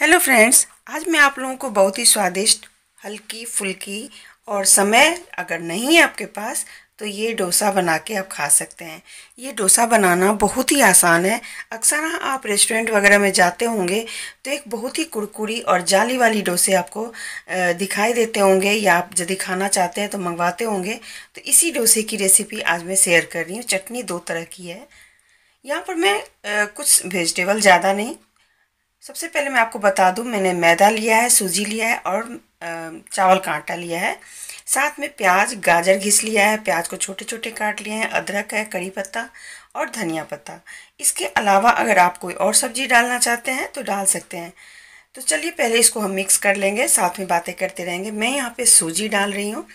hello friends आज मैं आप लोगों को बहुत ही स्वादिष्ट हल्की फुल्की और समय अगर नहीं है आपके पास तो ये डोसा बना के आप खा सकते हैं ये डोसा बनाना बहुत ही आसान है अक्सर आप रेस्टोरेंट वगैरह में जाते होंगे तो एक बहुत ही कुड़कुड़ी और जाली वाली डोसे आपको दिखाई देते होंगे या आप यदि खाना चाहते हैं तो मंगवाते होंगे तो इसी डोसे की रेसिपी आज मैं शेयर कर रही हूँ चटनी दो तरह की है यहाँ पर मैं कुछ वेजिटेबल ज़्यादा नहीं सबसे पहले मैं आपको बता दूं मैंने मैदा लिया है सूजी लिया है और चावल का आटा लिया है साथ में प्याज गाजर घिस लिया है प्याज को छोटे छोटे काट लिए हैं अदरक है कड़ी पत्ता और धनिया पत्ता इसके अलावा अगर आप कोई और सब्ज़ी डालना चाहते हैं तो डाल सकते हैं तो चलिए पहले इसको हम मिक्स कर लेंगे साथ में बातें करते रहेंगे मैं यहाँ पे सूजी डाल रही हूँ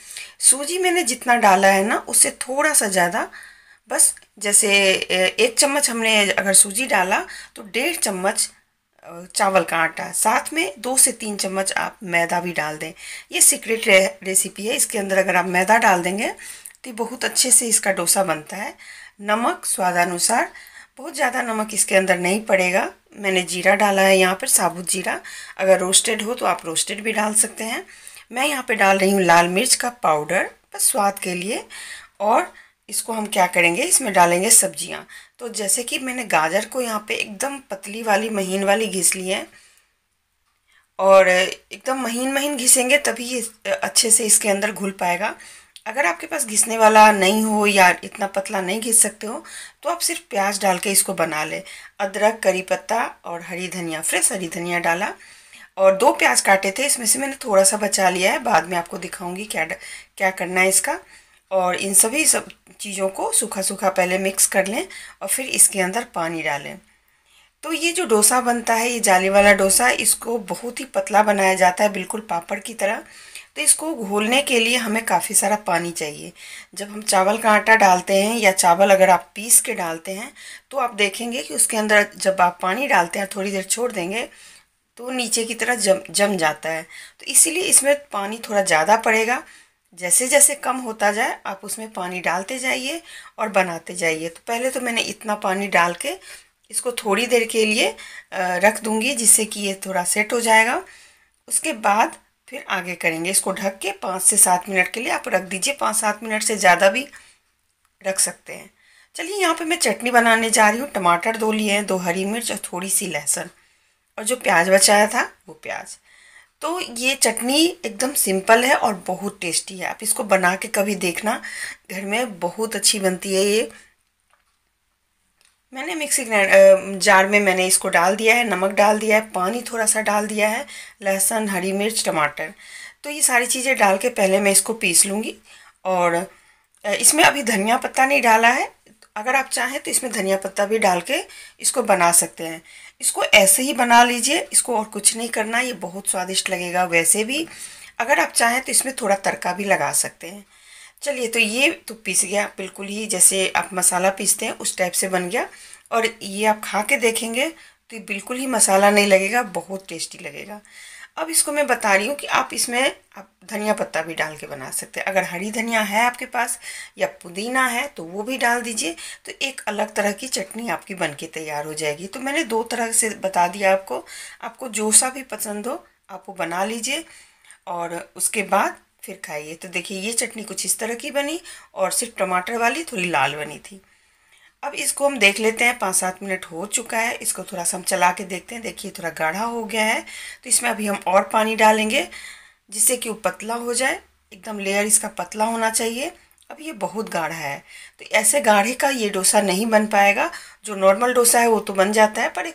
सूजी मैंने जितना डाला है ना उससे थोड़ा सा ज़्यादा बस जैसे एक चम्मच हमने अगर सूजी डाला तो डेढ़ चम्मच चावल का आटा साथ में दो से तीन चम्मच आप मैदा भी डाल दें ये सीक्रेट रे, रेसिपी है इसके अंदर अगर आप मैदा डाल देंगे तो बहुत अच्छे से इसका डोसा बनता है नमक स्वादानुसार बहुत ज़्यादा नमक इसके अंदर नहीं पड़ेगा मैंने जीरा डाला है यहाँ पर साबुत जीरा अगर रोस्टेड हो तो आप रोस्टेड भी डाल सकते हैं मैं यहाँ पर डाल रही हूँ लाल मिर्च का पाउडर बस स्वाद के लिए और इसको हम क्या करेंगे इसमें डालेंगे सब्जियाँ तो जैसे कि मैंने गाजर को यहाँ पे एकदम पतली वाली महीन वाली घिस ली है और एकदम महीन महीन घिसेंगे तभी अच्छे से इसके अंदर घुल पाएगा अगर आपके पास घिसने वाला नहीं हो या इतना पतला नहीं घिस सकते हो तो आप सिर्फ प्याज डाल के इसको बना ले अदरक करी पत्ता और हरी धनिया फ्रेश हरी धनिया डाला और दो प्याज काटे थे इसमें से मैंने थोड़ा सा बचा लिया है बाद में आपको दिखाऊंगी क्या क्या करना है इसका और इन सभी सब चीज़ों को सूखा सूखा पहले मिक्स कर लें और फिर इसके अंदर पानी डालें तो ये जो डोसा बनता है ये जाली वाला डोसा इसको बहुत ही पतला बनाया जाता है बिल्कुल पापड़ की तरह तो इसको घोलने के लिए हमें काफ़ी सारा पानी चाहिए जब हम चावल का आटा डालते हैं या चावल अगर आप पीस के डालते हैं तो आप देखेंगे कि उसके अंदर जब आप पानी डालते हैं थोड़ी देर छोड़ देंगे तो नीचे की तरह जम जम जाता है तो इसीलिए इसमें पानी थोड़ा ज़्यादा पड़ेगा जैसे जैसे कम होता जाए आप उसमें पानी डालते जाइए और बनाते जाइए तो पहले तो मैंने इतना पानी डाल के इसको थोड़ी देर के लिए रख दूँगी जिससे कि ये थोड़ा सेट हो जाएगा उसके बाद फिर आगे करेंगे इसको ढक के पाँच से सात मिनट के लिए आप रख दीजिए पाँच सात मिनट से ज़्यादा भी रख सकते हैं चलिए यहाँ पे मैं चटनी बनाने जा रही हूँ टमाटर दो लिए हैं दो हरी मिर्च और थोड़ी सी लहसुन और जो प्याज बचाया था वो प्याज तो ये चटनी एकदम सिंपल है और बहुत टेस्टी है आप इसको बना के कभी देखना घर में बहुत अच्छी बनती है ये मैंने मिक्सी जार में मैंने इसको डाल दिया है नमक डाल दिया है पानी थोड़ा सा डाल दिया है लहसुन हरी मिर्च टमाटर तो ये सारी चीज़ें डाल के पहले मैं इसको पीस लूँगी और इसमें अभी धनिया पत्ता नहीं डाला है अगर आप चाहें तो इसमें धनिया पत्ता भी डाल के इसको बना सकते हैं इसको ऐसे ही बना लीजिए इसको और कुछ नहीं करना ये बहुत स्वादिष्ट लगेगा वैसे भी अगर आप चाहें तो इसमें थोड़ा तड़का भी लगा सकते हैं चलिए तो ये तो पीस गया बिल्कुल ही जैसे आप मसाला पीसते हैं उस टाइप से बन गया और ये आप खा के देखेंगे तो बिल्कुल ही मसाला नहीं लगेगा बहुत टेस्टी लगेगा अब इसको मैं बता रही हूँ कि आप इसमें आप धनिया पत्ता भी डाल के बना सकते हैं अगर हरी धनिया है आपके पास या पुदीना है तो वो भी डाल दीजिए तो एक अलग तरह की चटनी आपकी बनके तैयार हो जाएगी तो मैंने दो तरह से बता दिया आपको आपको जो सा भी पसंद हो आप वो बना लीजिए और उसके बाद फिर खाइए तो देखिए ये चटनी कुछ इस तरह की बनी और सिर्फ टमाटर वाली थोड़ी लाल बनी थी अब इसको हम देख लेते हैं पाँच सात मिनट हो चुका है इसको थोड़ा सा हम चला के देखते हैं देखिए थोड़ा गाढ़ा हो गया है तो इसमें अभी हम और पानी डालेंगे जिससे कि वो पतला हो जाए एकदम लेयर इसका पतला होना चाहिए अब ये बहुत गाढ़ा है तो ऐसे गाढ़े का ये डोसा नहीं बन पाएगा जो नॉर्मल डोसा है वो तो बन जाता है पर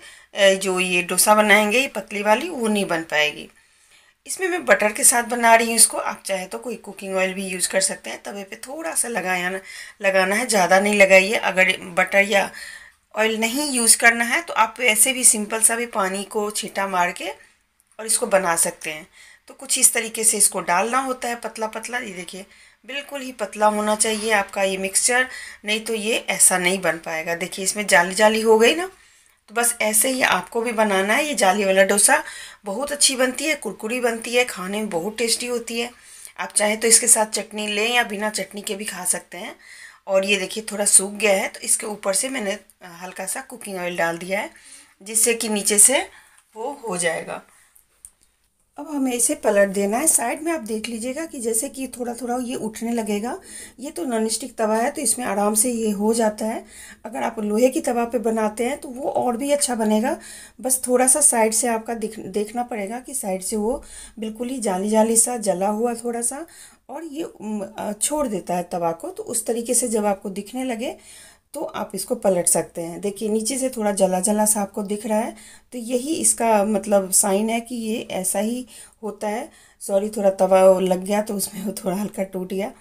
जो ये डोसा बनाएंगे ये पतली वाली वो नहीं बन पाएगी इसमें मैं बटर के साथ बना रही हूँ इसको आप चाहे तो कोई कुकिंग ऑयल भी यूज़ कर सकते हैं तवे पे थोड़ा सा लगाया लगाना है ज़्यादा नहीं लगाइए अगर बटर या ऑयल नहीं यूज़ करना है तो आप ऐसे भी सिंपल सा भी पानी को छीटा मार के और इसको बना सकते हैं तो कुछ इस तरीके से इसको डालना होता है पतला पतला ये देखिए बिल्कुल ही पतला होना चाहिए आपका ये मिक्सचर नहीं तो ये ऐसा नहीं बन पाएगा देखिए इसमें जाली जाली हो गई ना तो बस ऐसे ही आपको भी बनाना है ये जाली वाला डोसा बहुत अच्छी बनती है कुरकुरी बनती है खाने में बहुत टेस्टी होती है आप चाहे तो इसके साथ चटनी लें या बिना चटनी के भी खा सकते हैं और ये देखिए थोड़ा सूख गया है तो इसके ऊपर से मैंने हल्का सा कुकिंग ऑयल डाल दिया है जिससे कि नीचे से वो हो जाएगा अब हमें इसे पलट देना है साइड में आप देख लीजिएगा कि जैसे कि थोड़ा थोड़ा ये उठने लगेगा ये तो नॉन स्टिक तवा है तो इसमें आराम से ये हो जाता है अगर आप लोहे की तवा पे बनाते हैं तो वो और भी अच्छा बनेगा बस थोड़ा सा साइड से आपका दिख देखना पड़ेगा कि साइड से वो बिल्कुल ही जाली जाली सा जला हुआ थोड़ा सा और ये छोड़ देता है तवा को तो उस तरीके से जब आपको दिखने लगे तो आप इसको पलट सकते हैं देखिए नीचे से थोड़ा जला जला सा आपको दिख रहा है तो यही इसका मतलब साइन है कि ये ऐसा ही होता है सॉरी थोड़ा तवा लग गया तो उसमें वो थोड़ा हल्का टूट गया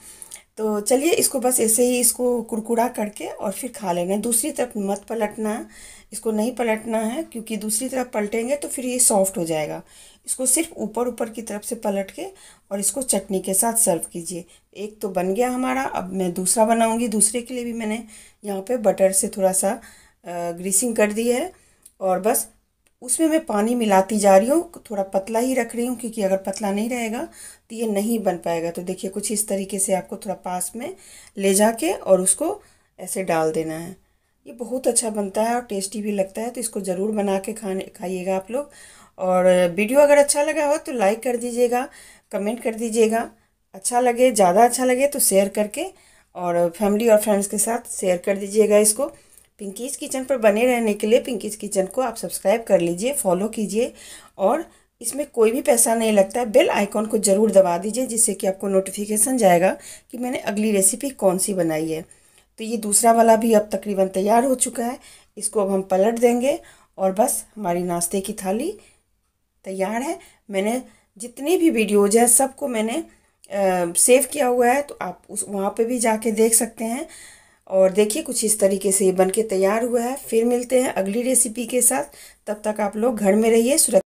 तो चलिए इसको बस ऐसे ही इसको कुरकुरा करके और फिर खा लेना है दूसरी तरफ मत पलटना है इसको नहीं पलटना है क्योंकि दूसरी तरफ पलटेंगे तो फिर ये सॉफ्ट हो जाएगा इसको सिर्फ ऊपर ऊपर की तरफ से पलट के और इसको चटनी के साथ सर्व कीजिए एक तो बन गया हमारा अब मैं दूसरा बनाऊंगी दूसरे के लिए भी मैंने यहाँ पे बटर से थोड़ा सा ग्रीसिंग कर दी है और बस उसमें मैं पानी मिलाती जा रही हूँ थोड़ा पतला ही रख रही हूँ क्योंकि अगर पतला नहीं रहेगा तो ये नहीं बन पाएगा तो देखिए कुछ इस तरीके से आपको थोड़ा पास में ले जाके और उसको ऐसे डाल देना है ये बहुत अच्छा बनता है और टेस्टी भी लगता है तो इसको ज़रूर बना के खाने खाइएगा आप लोग और वीडियो अगर अच्छा लगा हो तो लाइक कर दीजिएगा कमेंट कर दीजिएगा अच्छा लगे ज़्यादा अच्छा लगे तो शेयर करके और फैमिली और फ्रेंड्स के साथ शेयर कर दीजिएगा इसको पिंकीज़ किचन पर बने रहने के लिए पिंकीज़ किचन को आप सब्सक्राइब कर लीजिए फॉलो कीजिए और इसमें कोई भी पैसा नहीं लगता है बेल आइकॉन को ज़रूर दबा दीजिए जिससे कि आपको नोटिफिकेशन जाएगा कि मैंने अगली रेसिपी कौन सी बनाई है तो ये दूसरा वाला भी अब तकरीबन तैयार हो चुका है इसको अब हम पलट देंगे और बस हमारी नाश्ते की थाली तैयार है मैंने जितनी भी वीडियोज है सबको मैंने सेव किया हुआ है तो आप उस वहाँ पर भी जाके देख सकते हैं और देखिए कुछ इस तरीके से ये बनके तैयार हुआ है फिर मिलते हैं अगली रेसिपी के साथ तब तक आप लोग घर में रहिए सुरक्षित